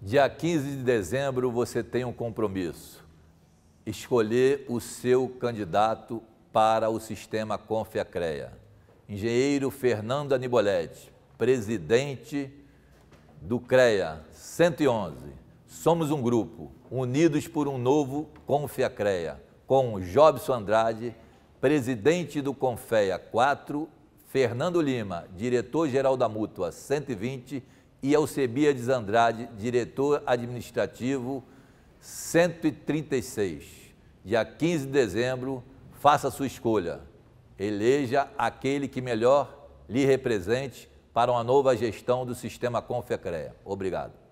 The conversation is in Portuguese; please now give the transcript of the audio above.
Dia 15 de dezembro você tem um compromisso: escolher o seu candidato para o sistema Confiacreia. Engenheiro Fernando Aniboletti, presidente do CREA 111. Somos um grupo, unidos por um novo Confiacreia, com Jobson Andrade, presidente do Confea 4, Fernando Lima, diretor-geral da Mútua 120 e Alcebiades Andrade, diretor administrativo 136. Dia 15 de dezembro, faça sua escolha. Eleja aquele que melhor lhe represente para uma nova gestão do sistema Confecrea. Obrigado.